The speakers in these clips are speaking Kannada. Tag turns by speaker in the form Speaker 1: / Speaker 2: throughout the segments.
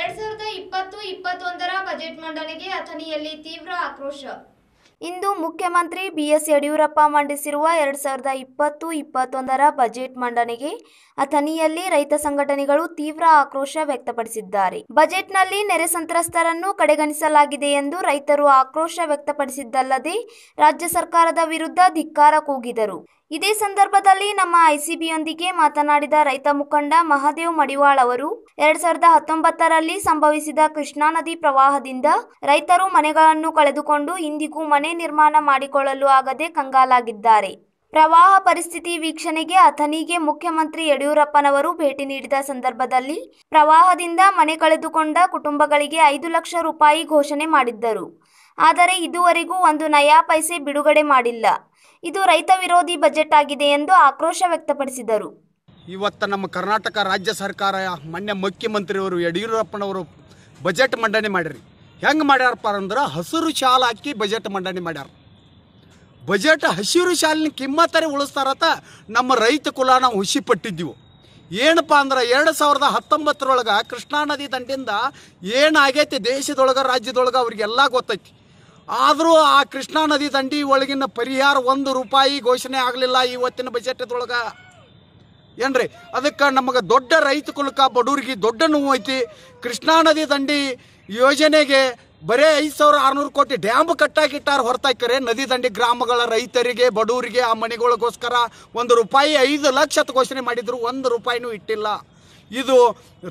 Speaker 1: ಎರಡ್ ಸಾವಿರದ ಇಪ್ಪತ್ತು ಇಪ್ಪತ್ತೊಂದರ ಬಜೆಟ್ ಅಥಣಿಯಲ್ಲಿ ತೀವ್ರ ಆಕ್ರೋಶ ಇಂದು ಮುಖ್ಯಮಂತ್ರಿ ಬಿಎಸ್ ಯಡಿಯೂರಪ್ಪ ಮಂಡಿಸಿರುವ ಎರಡ್ ಸಾವಿರದ ಇಪ್ಪತ್ತು ಇಪ್ಪತ್ತೊಂದರ ಬಜೆಟ್ ಮಂಡನೆಗೆ ಅಥಣಿಯಲ್ಲಿ ರೈತ ಸಂಘಟನೆಗಳು ತೀವ್ರ ಆಕ್ರೋಶ ವ್ಯಕ್ತಪಡಿಸಿದ್ದಾರೆ ಬಜೆಟ್ನಲ್ಲಿ ನೆರೆ ಸಂತ್ರಸ್ತರನ್ನು ಕಡೆಗಣಿಸಲಾಗಿದೆ ಎಂದು ರೈತರು ಆಕ್ರೋಶ ವ್ಯಕ್ತಪಡಿಸಿದ್ದಲ್ಲದೆ ರಾಜ್ಯ ಸರ್ಕಾರದ ವಿರುದ್ಧ ಧಿಕ್ಕಾರ ಕೂಗಿದರು ಇದೇ ಸಂದರ್ಭದಲ್ಲಿ ನಮ್ಮ ಐಸಿಬಿಯೊಂದಿಗೆ ಮಾತನಾಡಿದ ರೈತ ಮುಖಂಡ ಮಹಾದೇವ್ ಮಡಿವಾಳ್ ಅವರು ಎರಡ್ ಸಾವಿರದ ಹತ್ತೊಂಬತ್ತರಲ್ಲಿ ಸಂಭವಿಸಿದ ಕೃಷ್ಣಾ ನದಿ ಪ್ರವಾಹದಿಂದ ರೈತರು ಮನೆಗಳನ್ನು ಕಳೆದುಕೊಂಡು ಇಂದಿಗೂ ಮನೆ ನಿರ್ಮಾಣ ಮಾಡಿಕೊಳ್ಳಲು ಆಗದೆ ಕಂಗಾಲಾಗಿದ್ದಾರೆ ಪ್ರವಾಹ ಪರಿಸ್ಥಿತಿ ವೀಕ್ಷಣೆಗೆ ಅಥನಿಗೆ ಮುಖ್ಯಮಂತ್ರಿ ಯಡಿಯೂರಪ್ಪನವರು ಭೇಟಿ ನೀಡಿದ ಸಂದರ್ಭದಲ್ಲಿ ಪ್ರವಾಹದಿಂದ ಮನೆ ಕಳೆದುಕೊಂಡ ಕುಟುಂಬಗಳಿಗೆ ಐದು ಲಕ್ಷ ರೂಪಾಯಿ ಘೋಷಣೆ ಮಾಡಿದ್ದರು ಆದರೆ ಇದುವರೆಗೂ ಒಂದು ನಯಾ ಪೈಸೆ ಬಿಡುಗಡೆ ಮಾಡಿಲ್ಲ. ಇದು ರೈತ ವಿರೋಧಿ ಬಜೆಟ್ ಆಗಿದೆ ಎಂದು ಆಕ್ರೋಶ ವ್ಯಕ್ತಪಡಿಸಿದರು.
Speaker 2: ಇವತ್ತು ನಮ್ಮ ಕರ್ನಾಟಕ ರಾಜ್ಯ ಸರ್ಕಾರ ಮಾನ್ಯ ಮುಖ್ಯಮಂತ್ರಿಯವರು ಯಡಿಯೂರಪ್ಪನವರು ಬಜೆಟ್ ಮಂಡನೆ ಮಾಡ್ಯಾರಿ ಹೆಂಗೆ ಮಾಡ್ಯಾರಪ್ಪ ಅಂದ್ರೆ ಹಸಿರು ಶಾಲ ಹಾಕಿ ಬಜೆಟ್ ಮಂಡನೆ ಮಾಡ್ಯಾರ ಬಜೆಟ್ ಹಸಿರು ಶಾಲಿನ ಕಿಮ್ಮತ್ತರೆ ಉಳಿಸ್ತಾರತ ನಮ್ಮ ರೈತ ಕುಲ ನಾವು ಪಟ್ಟಿದ್ದೀವಿ ಏನಪ್ಪ ಅಂದ್ರೆ ಎರಡು ಸಾವಿರದ ಹತ್ತೊಂಬತ್ತರೊಳಗೆ ಕೃಷ್ಣಾ ನದಿ ದಂಡಿಂದ ಏನಾಗೈತಿ ದೇಶದೊಳಗೆ ರಾಜ್ಯದೊಳಗೆ ಅವ್ರಿಗೆಲ್ಲ ಗೊತ್ತೈತಿ ಆದರೂ ಆ ಕೃಷ್ಣಾ ನದಿ ದಂಡಿ ಒಳಗಿನ ಪರಿಹಾರ ಒಂದು ರೂಪಾಯಿ ಘೋಷಣೆ ಆಗಲಿಲ್ಲ ಇವತ್ತಿನ ಬಜೆಟ್ದೊಳಗೆ ಏನ್ರಿ ಅದಕ್ಕೆ ನಮಗೆ ದೊಡ್ಡ ರೈತ ಕುಲಕ ಬಡವರಿಗೆ ದೊಡ್ಡ ನೋವು ಐತಿ ಕೃಷ್ಣಾ ನದಿ ದಂಡಿ ಯೋಜನೆಗೆ ಬರೇ ಐದು ಸಾವಿರ ಆರುನೂರು ಕೋಟಿ ಡ್ಯಾಮ್ ಕಟ್ಟಾಕಿಟ್ಟಾರ ಹೊರತಾಕರೆ ನದಿ ದಂಡಿ ಗ್ರಾಮಗಳ ರೈತರಿಗೆ ಬಡವರಿಗೆ ಆ ಮನೆಗಳಿಗೋಸ್ಕರ ಒಂದು ರೂಪಾಯಿ ಐದು ಲಕ್ಷ ಘೋಷಣೆ ಮಾಡಿದ್ರು ಒಂದು ರೂಪಾಯಿನೂ ಇಟ್ಟಿಲ್ಲ ಇದು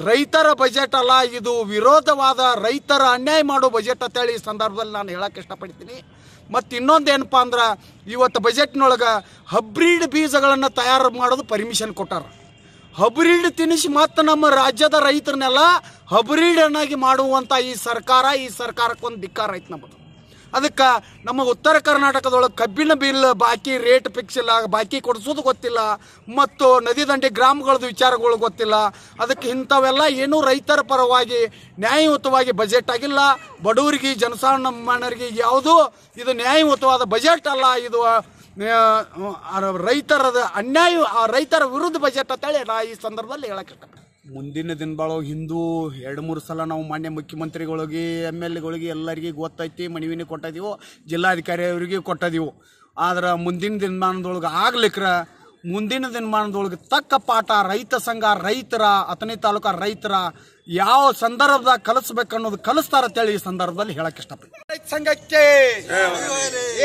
Speaker 2: ರೈತರ ಬಜೆಟ್ ಅಲ್ಲ ಇದು ವಿರೋಧವಾದ ರೈತರ ಅನ್ಯಾಯ ಮಾಡೋ ಬಜೆಟ್ ಅಂತೇಳಿ ಈ ಸಂದರ್ಭದಲ್ಲಿ ನಾನು ಹೇಳಕ್ಕೆ ಇಷ್ಟಪಡ್ತೀನಿ ಮತ್ತು ಇನ್ನೊಂದು ಏನಪ್ಪ ಅಂದ್ರೆ ಇವತ್ತು ಬಜೆಟ್ನೊಳಗೆ ಹಬ್ರಿಡ್ ಬೀಜಗಳನ್ನು ತಯಾರು ಮಾಡೋದು ಪರ್ಮಿಷನ್ ಕೊಟ್ಟಾರ ಹಬ್ರಿಡ್ ತಿನಿಸಿ ಮತ್ತು ನಮ್ಮ ರಾಜ್ಯದ ರೈತರನ್ನೆಲ್ಲ ಹಬ್ರಿಡ್ ಮಾಡುವಂಥ ಈ ಸರ್ಕಾರ ಈ ಸರ್ಕಾರಕ್ಕೊಂದು ಧಿಕ್ಕಾರ ಐತೆ ನಮ್ಮದು ಅದಕ್ಕೆ ನಮ್ಮ ಉತ್ತರ ಕರ್ನಾಟಕದೊಳಗೆ ಕಬ್ಬಿನ ಬಿಲ್ ಬಾಕಿ ರೇಟ್ ಫಿಕ್ಸ್ ಇಲ್ಲ ಬಾಕಿ ಕೊಡಿಸೋದು ಗೊತ್ತಿಲ್ಲ ಮತ್ತು ನದಿ ದಂಡೆ ಗ್ರಾಮಗಳದ್ದು ವಿಚಾರಗಳು ಗೊತ್ತಿಲ್ಲ ಅದಕ್ಕೆ ಇಂಥವೆಲ್ಲ ಏನೂ ರೈತರ ಪರವಾಗಿ ನ್ಯಾಯಯುತವಾಗಿ ಬಜೆಟ್ ಆಗಿಲ್ಲ ಬಡವರಿಗೆ ಜನಸಾಮಾನ್ಯರಿಗೆ ಯಾವುದು ಇದು ನ್ಯಾಯಯುತವಾದ ಬಜೆಟ್ ಅಲ್ಲ ಇದು ರೈತರದ ಅನ್ಯಾಯ ರೈತರ ವಿರುದ್ಧ ಬಜೆಟ್ ಅಂತೇಳಿ ನಾ ಈ ಸಂದರ್ಭದಲ್ಲಿ ಹೇಳಕ್ಕೆ ಮುಂದಿನ ದಿನದೊಳಗೆ ಹಿಂದೂ ಎರಡು ಮೂರು ಸಲ ನಾವು ಮಾನ್ಯ ಮುಖ್ಯಮಂತ್ರಿಗಳಿಗೆ ಎಮ್ ಎಲ್ ಎಗಳಿಗೆ ಎಲ್ಲರಿಗೆ ಗೊತ್ತೈತಿ ಮನವಿನೇ ಕೊಟ್ಟಿದ್ದೀವೋ ಜಿಲ್ಲಾಧಿಕಾರಿಯವರಿಗೆ ಕೊಟ್ಟಿದ್ದೀವೋ ಆದ್ರೆ ಮುಂದಿನ ದಿನಮಾನದೊಳಗೆ ಆಗ್ಲಿಕ್ರ ಮುಂದಿನ ದಿನಮಾನದೊಳಗೆ ತಕ್ಕ ಪಾಠ ರೈತ ಸಂಘ ರೈತರ ಹತ್ತನೇ ತಾಲೂಕ ರೈತರ ಯಾವ ಸಂದರ್ಭದಾಗ ಕಲಿಸ್ಬೇಕು ಅನ್ನೋದು ಕಲಿಸ್ತಾರ ಅಂತೇಳಿ ಈ ಸಂದರ್ಭದಲ್ಲಿ ಹೇಳಕ್
Speaker 3: ಇಷ್ಟಪಡ್ತೀನಿ ರೈತ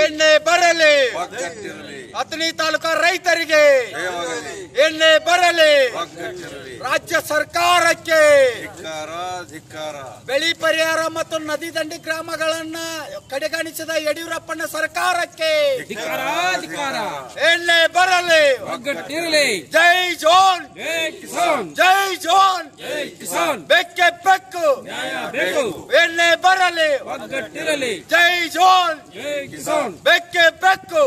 Speaker 3: ಎಣ್ಣೆ ಬರಲಿ ಹತ್ತನೇ ತಾಲೂಕ ರೈತರಿಗೆ ಎಣ್ಣೆ ಬರಲಿ ರಾಜ್ಯ ಸರ್ಕಾರಕ್ಕೆ ಧಿಕ್ಕಾರ ಬೆಳಿ ಪರಿಹಾರ ಮತ್ತು ನದಿ ದಂಡಿ ಗ್ರಾಮಗಳನ್ನ ಕಡೆಗಣಿಸಿದ ಯಡಿಯೂರಪ್ಪನ ಸರ್ಕಾರಕ್ಕೆ ಧಿಕ್ಕಾರ ಎಲ್ಲೇ ಬರಲಿ ಜೈ ಜೋನ್ ಜೈ ಜೈ ಜೋನ್ ಜೈ ಕಿಸಾನ್ ಬೆಕ್ಕೆ ಬೆಕ್ಕು ನ್ಯಾಯ ಬೇಕು ಎಲ್ಲೇ ಬರಲಿ ಜೈ ಜೋನ್ ಬೆಕ್ಕೆ ಬೆಕ್ಕು